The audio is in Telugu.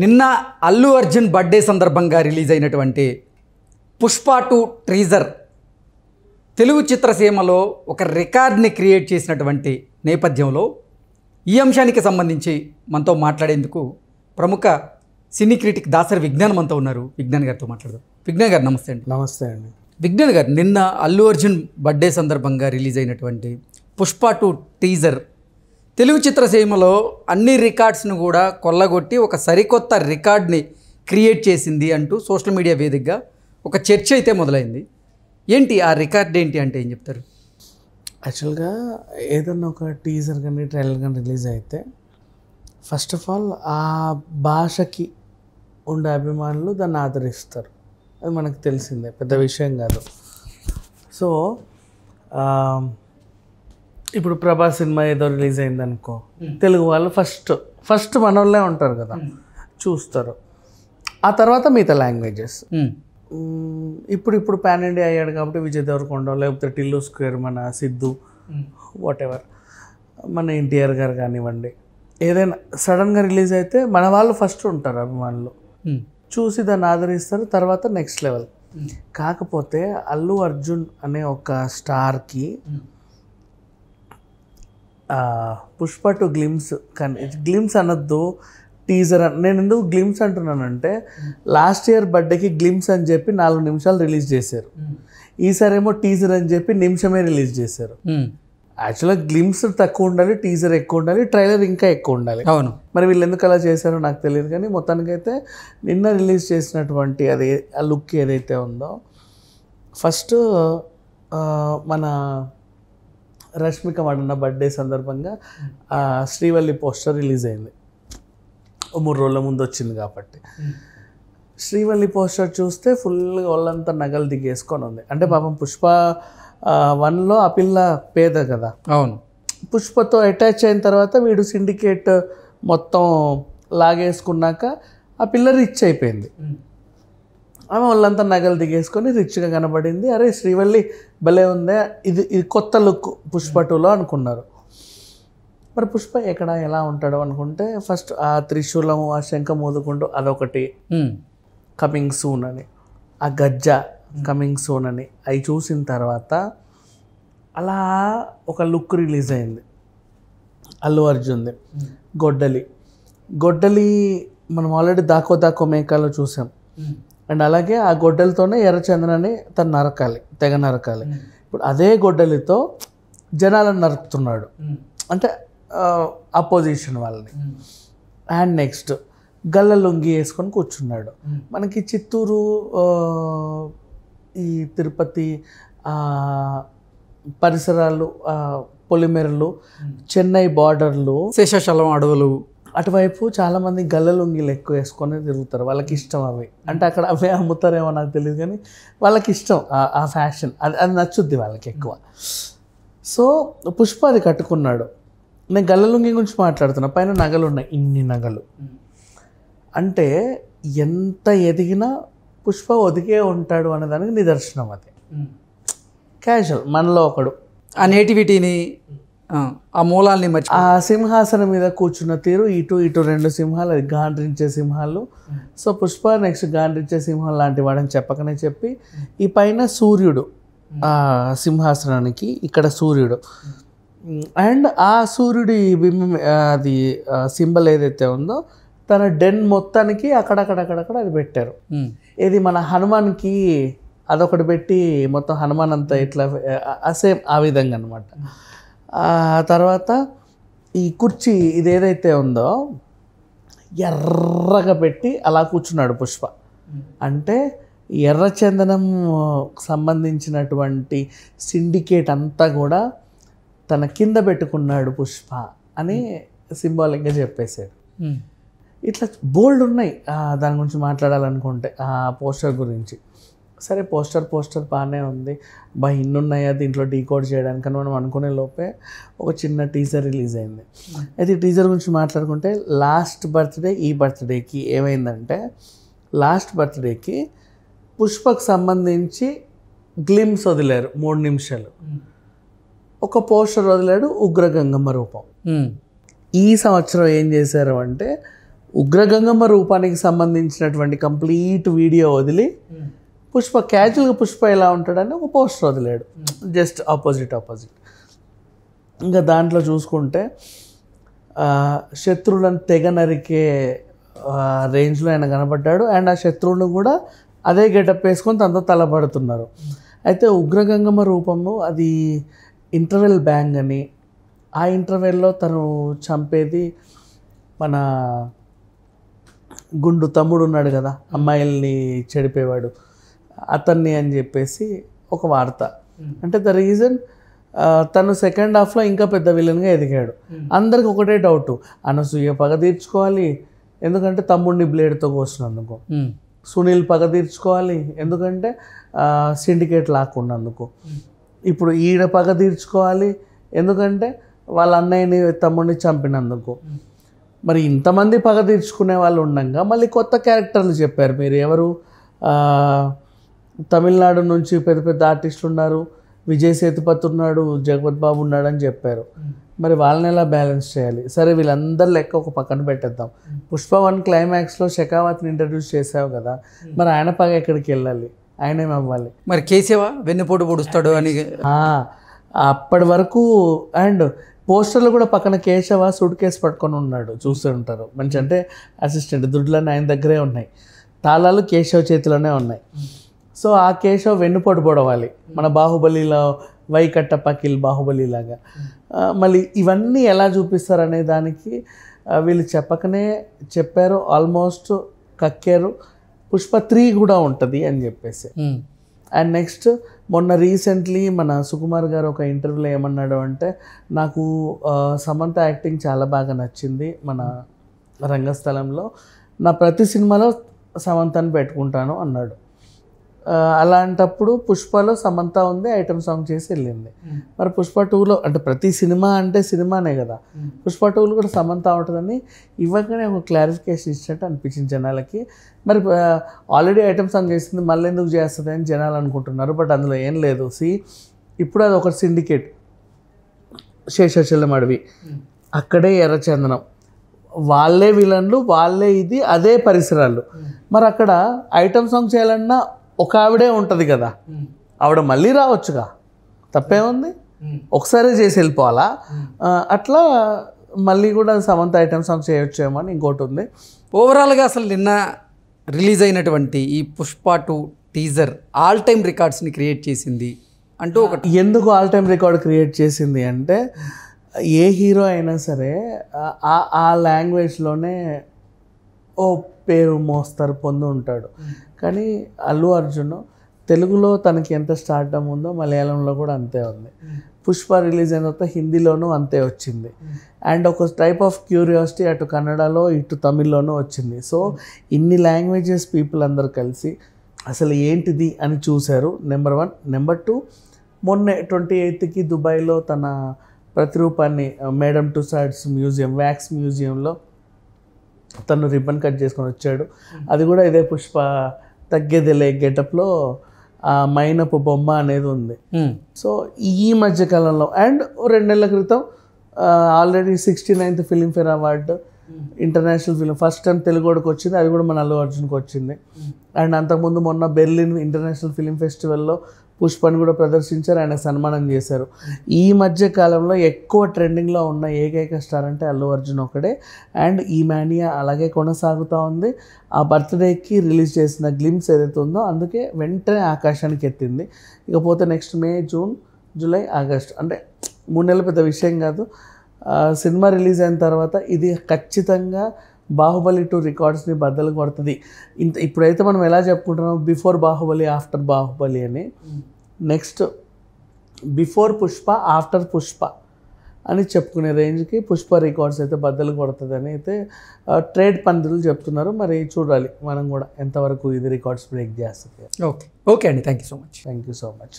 నిన్న అల్లు అర్జున్ బర్త్డే సందర్భంగా రిలీజ్ అయినటువంటి పుష్ప టు ట్రీజర్ తెలుగు చిత్రసీమలో ఒక రికార్డ్ని క్రియేట్ చేసినటువంటి నేపథ్యంలో ఈ అంశానికి సంబంధించి మనతో మాట్లాడేందుకు ప్రముఖ సినీ క్రిటిక్ దాసరి విజ్ఞానం అంతా ఉన్నారు విజ్ఞాన్ గారితో మాట్లాడదాం విజ్ఞాన్ గారు నమస్తే అండి నమస్తే అండి విజ్ఞాన్ గారు నిన్న అల్లు అర్జున్ బర్త్డే సందర్భంగా రిలీజ్ అయినటువంటి పుష్ప టు టీజర్ తెలుగు చిత్రసీమలో అన్ని రికార్డ్స్ను కూడా కొల్లగొట్టి ఒక సరికొత్త రికార్డ్ని క్రియేట్ చేసింది అంటూ సోషల్ మీడియా వేదికగా ఒక చర్చ అయితే మొదలైంది ఏంటి ఆ రికార్డ్ ఏంటి అంటే ఏం చెప్తారు యాక్చువల్గా ఏదన్నా ఒక టీజర్ కానీ ట్రైలర్ కానీ రిలీజ్ అయితే ఫస్ట్ ఆఫ్ ఆల్ ఆ భాషకి ఉండే అభిమానులు దాన్ని ఆదరిస్తారు అది మనకు తెలిసిందే పెద్ద విషయం కాదు సో ఇప్పుడు ప్రభాస్ సినిమా ఏదో రిలీజ్ అయింది అనుకో hmm. తెలుగు వాళ్ళు ఫస్ట్ ఫస్ట్ మన వాళ్ళే ఉంటారు కదా hmm. చూస్తారు ఆ తర్వాత మిగతా లాంగ్వేజెస్ hmm. ఇప్పుడు ఇప్పుడు పాన్ ఇండియా అయ్యాడు కాబట్టి విజయ్ దేవరకొండ లేకపోతే టిల్లు స్క్వేర్ మన సిద్ధు వాట్ ఎవర్ మన ఎన్టీఆర్ గారు కానివ్వండి ఏదైనా సడన్గా రిలీజ్ అయితే మన వాళ్ళు ఫస్ట్ ఉంటారు అభిమానులు చూసి దాన్ని ఆదరిస్తారు తర్వాత నెక్స్ట్ లెవెల్ కాకపోతే అల్లు అర్జున్ అనే ఒక స్టార్కి పుష్ప టు గ్లిమ్స్ కానీ గ్లిమ్స్ అనొద్దు టీజర్ అని నేను ఎందుకు గ్లిమ్స్ అంటున్నానంటే లాస్ట్ ఇయర్ బర్త్డేకి గ్లిమ్స్ అని చెప్పి నాలుగు నిమిషాలు రిలీజ్ చేశారు hmm. ఈసారి ఏమో టీజర్ అని చెప్పి నిమిషమే రిలీజ్ చేశారు యాక్చువల్గా hmm. గ్లిమ్స్ తక్కువ ఉండాలి టీజర్ ఎక్కువ ఉండాలి ట్రైలర్ ఇంకా ఎక్కువ ఉండాలి అవును మరి వీళ్ళు ఎందుకు అలా చేశారో నాకు తెలియదు కానీ మొత్తానికైతే నిన్న రిలీజ్ చేసినటువంటి అది ఆ లుక్ ఏదైతే ఉందో ఫస్ట్ మన రష్మిక మండన్న బర్త్డే సందర్భంగా శ్రీవల్లి పోస్టర్ రిలీజ్ అయింది మూడు రోజుల ముందు వచ్చింది కాబట్టి శ్రీవల్లి పోస్టర్ చూస్తే ఫుల్గా వాళ్ళంతా నగలు దిగేసుకొని ఉంది అంటే పాపం పుష్ప వన్లో ఆ పిల్ల పేద కదా అవును పుష్పతో అటాచ్ అయిన తర్వాత వీడు సిండికేట్ మొత్తం లాగేసుకున్నాక ఆ పిల్ల రిచ్ అయిపోయింది ఆమె వాళ్ళంతా నగలు దిగేసుకొని రిచ్గా కనబడింది అరే శ్రీవల్లి భలే ఉందే ఇది ఇది కొత్త లుక్ పుష్ప టూలో అనుకున్నారు మరి పుష్ప ఎక్కడ ఎలా ఉంటాడు అనుకుంటే ఫస్ట్ ఆ త్రిశూలము ఆ శంఖం ఊదుకుంటూ అదొకటి కమింగ్ సూన్ అని ఆ గజ్జ కమింగ్ సూన్ అని అవి చూసిన తర్వాత అలా ఒక లుక్ రిలీజ్ అయింది అల్లు అర్జున్ది గొడ్డలి గొడ్డలి మనం ఆల్రెడీ దాకో దాకో మేకాలో చూసాం అండ్ అలాగే ఆ గొడ్డలతోనే ఎర్రచందనాన్ని తను నరకాలి తెగ నరకాలి ఇప్పుడు అదే గొడ్డలితో జనాలను నరుకుతున్నాడు అంటే అపోజిషన్ వాళ్ళని అండ్ నెక్స్ట్ గల్ల లొంగి వేసుకొని కూర్చున్నాడు మనకి చిత్తూరు ఈ తిరుపతి పరిసరాలు పొలిమెరలు చెన్నై బార్డర్లు శేషాచలం అడవులు అటువైపు చాలామంది గల్లలుంగిలు ఎక్కువ వేసుకొని తిరుగుతారు వాళ్ళకి ఇష్టం అవి అంటే అక్కడ అవే అమ్ముతారేమో నాకు తెలియదు కానీ వాళ్ళకి ఇష్టం ఆ ఫ్యాషన్ అది అది నచ్చుద్ది వాళ్ళకి ఎక్కువ సో పుష్ప అది కట్టుకున్నాడు నేను గల్లలుంగి గురించి మాట్లాడుతున్నా పైన నగలు ఉన్నాయి ఇన్ని నగలు అంటే ఎంత ఎదిగినా పుష్ప ఒదిగే ఉంటాడు అనేదానికి నిదర్శనం అది క్యాజువల్ మనలో ఒకడు ఆ నేటివిటీని ఆ మూలాన్ని మర్చి ఆ సింహాసనం మీద కూర్చున్న తీరు ఇటు ఇటు రెండు సింహాలు అది గాండ్రించే సింహాలు సో పుష్ప నెక్స్ట్ గాండ్రించే సింహం లాంటి వాడని చెప్పకనే చెప్పి ఈ పైన సూర్యుడు ఆ సింహాసనానికి ఇక్కడ సూర్యుడు అండ్ ఆ సూర్యుడి బింబం అది సింబల్ ఏదైతే ఉందో తన డెన్ మొత్తానికి అక్కడక్కడక్కడక్కడ అది పెట్టారు ఇది మన హనుమాన్కి అదొకటి పెట్టి మొత్తం హనుమాన్ అంతా ఇట్లా సేమ్ ఆ విధంగా అనమాట తర్వాత ఈ కుర్చీ ఇది ఏదైతే ఉందో ఎర్రగా పెట్టి అలా కూర్చున్నాడు పుష్ప అంటే ఎర్రచందనం సంబంధించినటువంటి సిండికేట్ అంతా కూడా తన కింద పెట్టుకున్నాడు పుష్ప అని సింబాలిక్గా చెప్పేశాడు ఇట్లా బోల్డ్ ఉన్నాయి దాని గురించి మాట్లాడాలనుకుంటే ఆ పోస్టర్ గురించి సరే పోస్టర్ పోస్టర్ బాగానే ఉంది బా ఉన్నాయా దీంట్లో డీకోడ్ చేయడానికి అని మనం అనుకునే లోపే ఒక చిన్న టీజర్ రిలీజ్ అయింది అయితే టీజర్ గురించి మాట్లాడుకుంటే లాస్ట్ బర్త్డే ఈ బర్త్డేకి ఏమైందంటే లాస్ట్ బర్త్డేకి పుష్పకు సంబంధించి గ్లిమ్స్ వదిలేరు మూడు నిమిషాలు ఒక పోస్టర్ వదిలాడు ఉగ్రగంగమ్మ రూపం ఈ సంవత్సరం ఏం చేశారు అంటే ఉగ్రగంగమ్మ రూపానికి సంబంధించినటువంటి కంప్లీట్ వీడియో వదిలి పుష్ప క్యాజువల్గా పుష్ప ఎలా ఉంటాడని ఒక పోస్టర్ వదిలాడు జస్ట్ ఆపోజిట్ ఆపోజిట్ ఇంకా దాంట్లో చూసుకుంటే శత్రువులను తెగ నరికే రేంజ్లో ఆయన కనబడ్డాడు అండ్ ఆ శత్రువులను కూడా అదే గెటప్ వేసుకొని తనతో తలపడుతున్నారు అయితే ఉగ్రగంగమ్మ రూపము అది ఇంటర్వెల్ బ్యాంగ్ అని ఆ ఇంటర్వెల్లో తను చంపేది మన గుండు తమ్ముడు ఉన్నాడు కదా అమ్మాయిల్ని చెడిపేవాడు అతన్ని అని చెప్పేసి ఒక వార్త hmm. అంటే ద రీజన్ తను సెకండ్ హాఫ్లో ఇంకా పెద్ద విలన్గా ఎదిగాడు hmm. అందరికి ఒకటే డౌట్ అనసూయ పగ తీర్చుకోవాలి ఎందుకంటే తమ్ముడిని బ్లేడ్తో కోసినందుకు hmm. సునీల్ పగ తీర్చుకోవాలి ఎందుకంటే సిండికేట్ లాక్కున్నందుకు ఇప్పుడు ఈడ పగ తీర్చుకోవాలి ఎందుకంటే వాళ్ళ అన్నయ్యని తమ్ముడిని చంపినందుకు మరి ఇంతమంది పగ తీర్చుకునే వాళ్ళు ఉండగా మళ్ళీ కొత్త క్యారెక్టర్లు చెప్పారు మీరు ఎవరు తమిళనాడు నుంచి పెద్ద పెద్ద ఆర్టిస్టులు ఉన్నారు విజయ్ సేతుపతి ఉన్నాడు జగపత్ బాబు ఉన్నాడు అని చెప్పారు మరి వాళ్ళని ఎలా బ్యాలెన్స్ చేయాలి సరే వీళ్ళందరి లెక్క ఒక పక్కన పెట్టేద్దాం పుష్ప వన్ క్లైమాక్స్లో షెకావత్ని ఇంట్రడ్యూస్ చేసావు కదా మరి ఆయన పగ ఎక్కడికి వెళ్ళాలి ఆయనేం అవ్వాలి మరి కేసేవా వెన్నుపోటు పొడుస్తాడు అని అప్పటి వరకు అండ్ పోస్టర్లు కూడా పక్కన కేశవ సూట్ కేసు పట్టుకొని ఉన్నాడు చూస్తూ ఉంటారు మంచి అంటే అసిస్టెంట్ దుడ్లన్నీ ఆయన దగ్గరే ఉన్నాయి తాళాలు కేశవ చేతిలోనే ఉన్నాయి సో ఆ కేశవ్ వెన్నుపోటు పొడవాలి మన బాహుబలిలో వైకట్ట పకిల్ బాహుబలి లాగా మళ్ళీ ఇవన్నీ ఎలా చూపిస్తారనే దానికి వీళ్ళు చెప్పకనే చెప్పారు ఆల్మోస్ట్ కక్కారు పుష్ప త్రీ కూడా ఉంటుంది అని చెప్పేసి hmm. అండ్ నెక్స్ట్ మొన్న రీసెంట్లీ మన సుకుమార్ గారు ఒక ఇంటర్వ్యూలో ఏమన్నాడు అంటే నాకు సమంత యాక్టింగ్ చాలా బాగా నచ్చింది మన రంగస్థలంలో నా ప్రతి సినిమాలో సమంతని పెట్టుకుంటాను అన్నాడు అలాంటప్పుడు పుష్పలో సమంత ఉంది ఐటమ్ సాంగ్ చేసి వెళ్ళింది మరి పుష్ప టూలో అంటే ప్రతి సినిమా అంటే సినిమానే కదా పుష్ప టూలు కూడా సమంత ఉంటుందని ఇవ్వగానే ఒక క్లారిఫికేషన్ ఇచ్చినట్టు అనిపించింది జనాలకి మరి ఆల్రెడీ ఐటమ్ సాంగ్ చేసింది మళ్ళీ ఎందుకు చేస్తుంది అని జనాలు అనుకుంటున్నారు బట్ అందులో ఏం లేదు సి ఇప్పుడు అది ఒక సిండికేట్ శేషాచలం అడవి అక్కడే ఎర్రచందనం వాళ్ళే విలన్లు వాళ్ళే ఇది అదే పరిసరాలు మరి అక్కడ ఐటమ్ సాంగ్ చేయాలన్నా ఒక ఆవిడే ఉంటుంది కదా ఆవిడ మళ్ళీ రావచ్చుగా తప్పేముంది ఒకసారి చేసి వెళ్ళిపోవాలా అట్లా మళ్ళీ కూడా సమంత ఐటమ్ సాంగ్ చేయొచ్చేమో అని ఇంకోటి ఉంది ఓవరాల్గా అసలు నిన్న రిలీజ్ అయినటువంటి ఈ Pushpa two teaser all time రికార్డ్స్ని క్రియేట్ చేసింది అంటూ ఒక ఎందుకు ఆల్ టైమ్ రికార్డ్ క్రియేట్ చేసింది అంటే ఏ హీరో అయినా సరే ఆ లాంగ్వేజ్లోనే ఓ పేరు మోస్తారు పొంది ఉంటాడు కానీ అల్లు అర్జున్ తెలుగులో తనకి ఎంత స్టార్ట్ ఉందో మలయాళంలో కూడా అంతే ఉంది పుష్ప రిలీజ్ అయిన తర్వాత హిందీలోనూ అంతే వచ్చింది అండ్ ఒక టైప్ ఆఫ్ క్యూరియాసిటీ అటు కన్నడలో ఇటు తమిళ్లోనూ వచ్చింది సో ఇన్ని లాంగ్వేజెస్ పీపుల్ అందరు కలిసి అసలు ఏంటిది అని చూశారు నెంబర్ వన్ నెంబర్ టూ మొన్న ట్వంటీ ఎయిత్కి దుబాయ్లో తన ప్రతిరూపాన్ని మేడం సైడ్స్ మ్యూజియం వ్యాక్స్ మ్యూజియంలో తను రిబ్బన్ కట్ చేసుకొని వచ్చాడు అది కూడా ఇదే పుష్ప తగ్గేదిలే గెటప్లో ఆ మైనపు బొమ్మ అనేది ఉంది సో ఈ మధ్య కాలంలో అండ్ రెండు నెలల క్రితం already sixty ninth Filmfare award international film first time తెలుగుడికి వచ్చింది అది కూడా మన అల్లు అర్జున్కి వచ్చింది అండ్ అంతకుముందు మొన్న బెర్లిన్ ఇంటర్నేషనల్ ఫిలిం ఫెస్టివల్లో పుష్పను కూడా ప్రదర్శించారు ఆయన సన్మానం చేశారు ఈ మధ్య కాలంలో ఎక్కువ ట్రెండింగ్లో ఉన్న ఏకైక స్టార్ అంటే అల్లు అర్జున్ ఒకడే అండ్ ఈ మానియా అలాగే కొనసాగుతూ ఉంది ఆ బర్త్డేకి రిలీజ్ చేసిన గ్లిమ్స్ ఏదైతే ఉందో అందుకే వెంటనే ఆకాశానికి ఎత్తింది ఇకపోతే next May June July August అంటే మూడు నెలల పెద్ద విషయం కాదు సినిమా రిలీజ్ అయిన తర్వాత ఇది ఖచ్చితంగా బాహుబలి టూ రికార్డ్స్ని బద్దలు కొడుతుంది ఇంత ఇప్పుడైతే మనం ఎలా చెప్పుకుంటున్నాం బిఫోర్ బాహుబలి ఆఫ్టర్ బాహుబలి అని hmm. Next before Pushpa after Pushpa అని చెప్పుకునే రేంజ్కి పుష్ప రికార్డ్స్ అయితే బద్దలు కొడుతుందని అయితే ట్రేడ్ పందులు చెప్తున్నారు మరి చూడాలి మనం కూడా ఎంతవరకు ఇది రికార్డ్స్ బ్రేక్ చేస్తుంది ఓకే ఓకే అండి thank you so much thank you so much